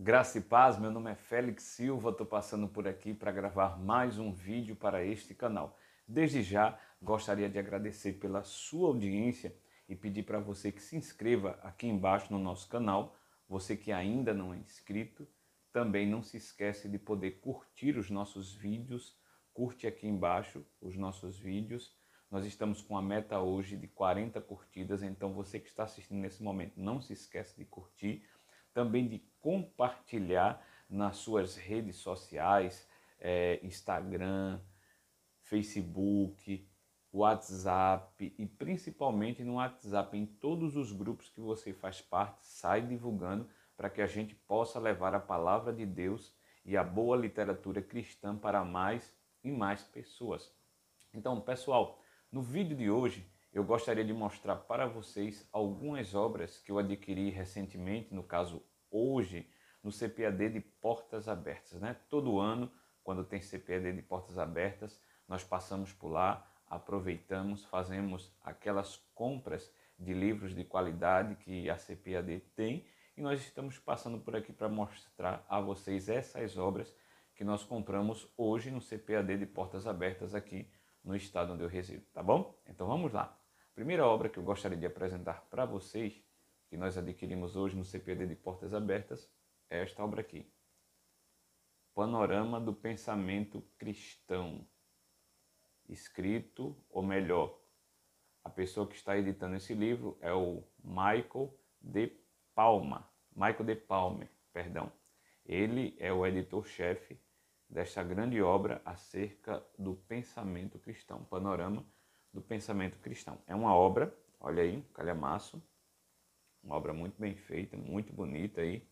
Graça e paz, meu nome é Félix Silva, estou passando por aqui para gravar mais um vídeo para este canal. Desde já, gostaria de agradecer pela sua audiência e pedir para você que se inscreva aqui embaixo no nosso canal. Você que ainda não é inscrito, também não se esquece de poder curtir os nossos vídeos. Curte aqui embaixo os nossos vídeos. Nós estamos com a meta hoje de 40 curtidas, então você que está assistindo nesse momento, não se esquece de curtir também de compartilhar nas suas redes sociais, é, Instagram, Facebook, WhatsApp e principalmente no WhatsApp, em todos os grupos que você faz parte, sai divulgando para que a gente possa levar a palavra de Deus e a boa literatura cristã para mais e mais pessoas. Então, pessoal, no vídeo de hoje eu gostaria de mostrar para vocês algumas obras que eu adquiri recentemente, no caso hoje no CPAD de portas abertas. Né? Todo ano, quando tem CPAD de portas abertas, nós passamos por lá, aproveitamos, fazemos aquelas compras de livros de qualidade que a CPAD tem e nós estamos passando por aqui para mostrar a vocês essas obras que nós compramos hoje no CPAD de portas abertas aqui no estado onde eu resido, tá bom? Então vamos lá. primeira obra que eu gostaria de apresentar para vocês que nós adquirimos hoje no CPD de Portas Abertas é esta obra aqui. Panorama do Pensamento Cristão. Escrito, ou melhor, a pessoa que está editando esse livro é o Michael de Palma. Michael de Palmer, perdão. Ele é o editor-chefe desta grande obra acerca do pensamento cristão, panorama do pensamento cristão. É uma obra, olha aí, calhamaço, uma obra muito bem feita, muito bonita aí.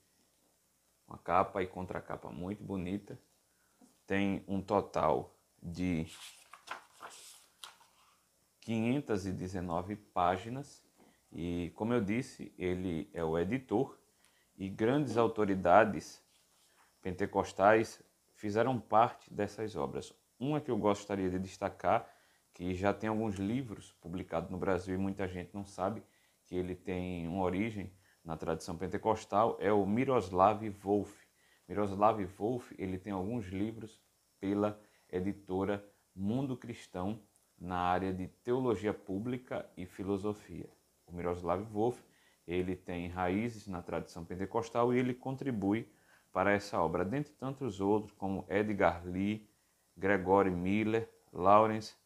Uma capa e contracapa muito bonita. Tem um total de 519 páginas. E como eu disse, ele é o editor e grandes autoridades pentecostais fizeram parte dessas obras. Uma que eu gostaria de destacar, que já tem alguns livros publicados no Brasil e muita gente não sabe, que ele tem uma origem na tradição pentecostal, é o Miroslav Wolf. Miroslav Wolf ele tem alguns livros pela editora Mundo Cristão na área de teologia pública e filosofia. O Miroslav Wolf ele tem raízes na tradição pentecostal e ele contribui para essa obra, dentre tantos outros como Edgar Lee, Gregory Miller, Lawrence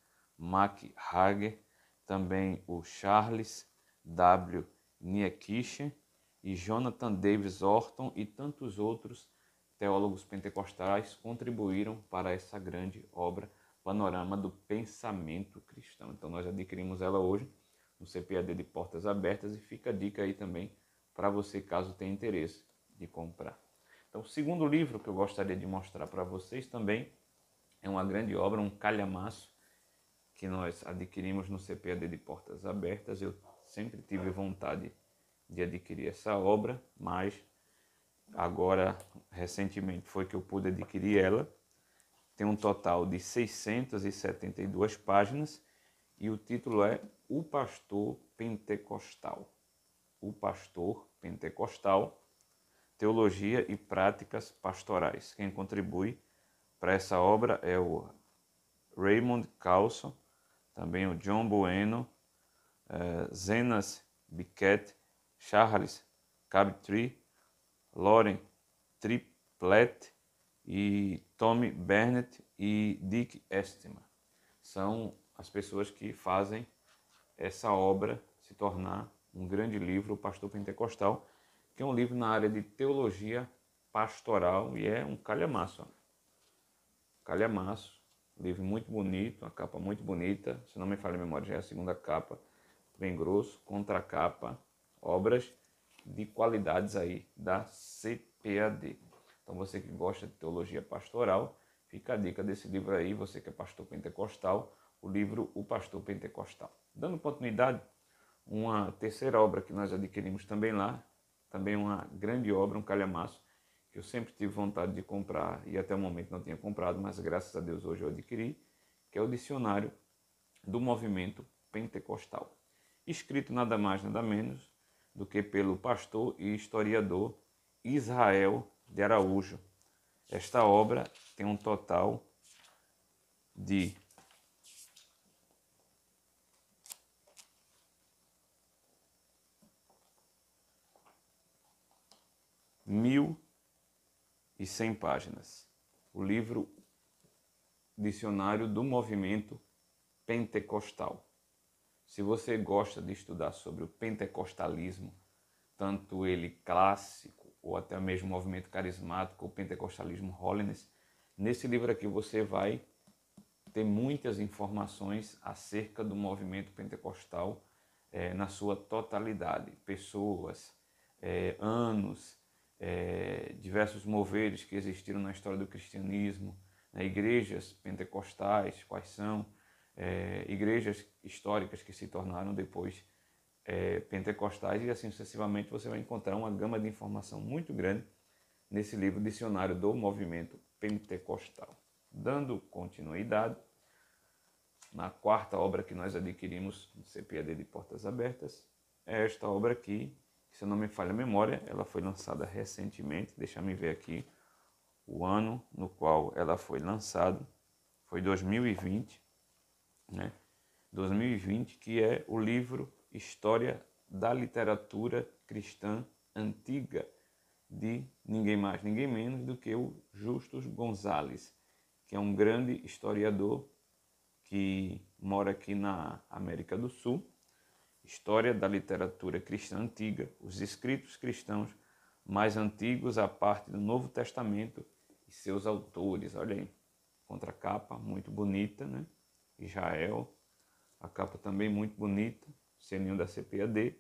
Hager, também o Charles W. Niekisch e Jonathan Davis Orton e tantos outros teólogos pentecostais contribuíram para essa grande obra Panorama do Pensamento Cristão. Então nós adquirimos ela hoje no CPAD de Portas Abertas e fica a dica aí também para você caso tenha interesse de comprar. Então, o segundo livro que eu gostaria de mostrar para vocês também é uma grande obra, um calhamaço que nós adquirimos no CPAD de Portas Abertas. Eu sempre tive vontade de adquirir essa obra, mas agora recentemente foi que eu pude adquirir ela. Tem um total de 672 páginas e o título é O Pastor Pentecostal. O Pastor Pentecostal, Teologia e Práticas Pastorais. Quem contribui para essa obra é o Raymond Carlson, também o John Bueno, eh, Zenas, Biquet, Charles, Cabtree, Loren, Triplett e Tommy Bennett e Dick Estima. São as pessoas que fazem essa obra se tornar um grande livro, O Pastor Pentecostal, que é um livro na área de teologia pastoral e é um calhamaço. Né? Calhamaço, livro muito bonito, a capa muito bonita, se não me falha a memória, já é a segunda capa bem grosso, contracapa, obras de qualidades aí da CPAD. Então você que gosta de teologia pastoral, fica a dica desse livro aí, você que é pastor pentecostal, o livro O Pastor Pentecostal. Dando continuidade, uma terceira obra que nós adquirimos também lá, também uma grande obra, um calhamaço, que eu sempre tive vontade de comprar e até o momento não tinha comprado, mas graças a Deus hoje eu adquiri, que é o Dicionário do Movimento Pentecostal escrito nada mais, nada menos do que pelo pastor e historiador Israel de Araújo. Esta obra tem um total de 1.100 páginas. O livro Dicionário do Movimento Pentecostal. Se você gosta de estudar sobre o pentecostalismo, tanto ele clássico ou até mesmo movimento carismático, o pentecostalismo holiness, nesse livro aqui você vai ter muitas informações acerca do movimento pentecostal eh, na sua totalidade, pessoas, eh, anos, eh, diversos moveres que existiram na história do cristianismo, né, igrejas pentecostais, quais são, é, igrejas históricas que se tornaram depois é, pentecostais e assim sucessivamente você vai encontrar uma gama de informação muito grande nesse livro Dicionário do Movimento Pentecostal. Dando continuidade, na quarta obra que nós adquirimos no CPAD de Portas Abertas, é esta obra aqui, que, se não me falha a memória, ela foi lançada recentemente, deixa me ver aqui o ano no qual ela foi lançada, foi 2020, né? 2020, que é o livro História da Literatura Cristã Antiga, de ninguém mais, ninguém menos do que o Justus Gonzales, que é um grande historiador que mora aqui na América do Sul. História da literatura cristã antiga, os escritos cristãos mais antigos a parte do Novo Testamento e seus autores. Olha aí, contracapa muito bonita, né? Israel. A capa também muito bonita, selinho da CPAD.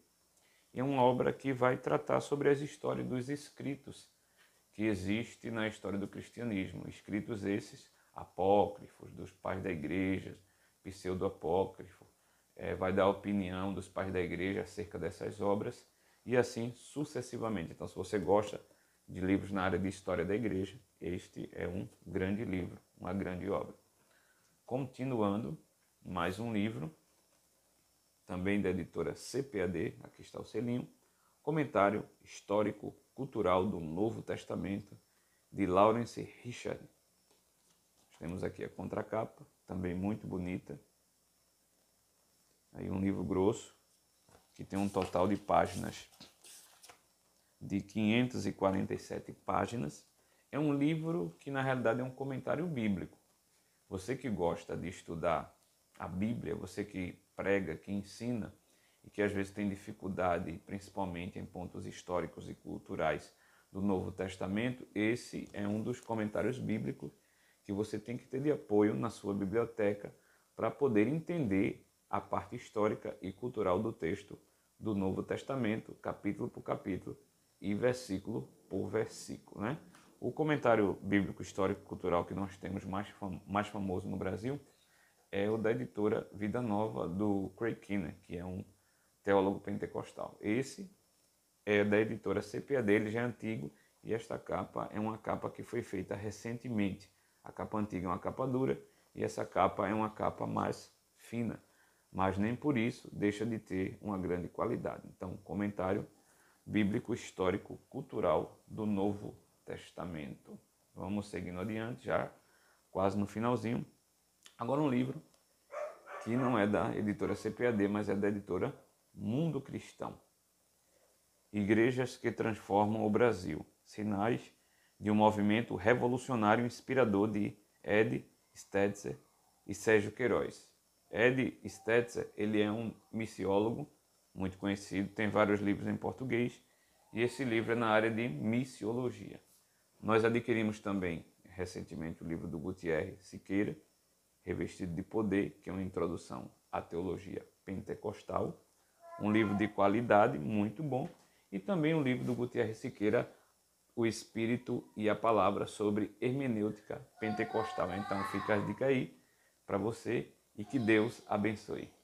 E é uma obra que vai tratar sobre as histórias dos escritos que existem na história do cristianismo. Escritos esses apócrifos, dos pais da igreja, pseudo-apócrifo. É, vai dar a opinião dos pais da igreja acerca dessas obras e assim sucessivamente. Então, se você gosta de livros na área de história da igreja, este é um grande livro, uma grande obra continuando mais um livro, também da editora CPAD, aqui está o selinho, Comentário Histórico Cultural do Novo Testamento, de Lawrence Richard. temos aqui a contracapa, também muito bonita. Aí um livro grosso, que tem um total de páginas de 547 páginas. É um livro que na realidade é um comentário bíblico. Você que gosta de estudar a Bíblia, você que prega, que ensina e que às vezes tem dificuldade, principalmente em pontos históricos e culturais do Novo Testamento, esse é um dos comentários bíblicos que você tem que ter de apoio na sua biblioteca para poder entender a parte histórica e cultural do texto do Novo Testamento, capítulo por capítulo e versículo por versículo, né? O comentário bíblico histórico cultural que nós temos mais, fam mais famoso no Brasil é o da editora Vida Nova do Craig Keener, que é um teólogo pentecostal. Esse é da editora CPA dele, já é antigo, e esta capa é uma capa que foi feita recentemente. A capa antiga é uma capa dura e essa capa é uma capa mais fina, mas nem por isso deixa de ter uma grande qualidade. Então, comentário bíblico, histórico, cultural do Novo Testamento. Vamos seguindo adiante, já quase no finalzinho. Agora um livro que não é da editora CPAD, mas é da editora Mundo Cristão. Igrejas que transformam o Brasil. Sinais de um movimento revolucionário inspirador de Ed Stetzer e Sérgio Queiroz. Ed Stetzer, ele é um missiólogo muito conhecido, tem vários livros em português, e esse livro é na área de missiologia. Nós adquirimos também recentemente o livro do Gutierre Siqueira, Revestido de Poder, que é uma introdução à teologia pentecostal, um livro de qualidade muito bom, e também o livro do Gutierre Siqueira, O Espírito e a Palavra sobre hermenêutica pentecostal. Então fica a dica aí para você e que Deus abençoe.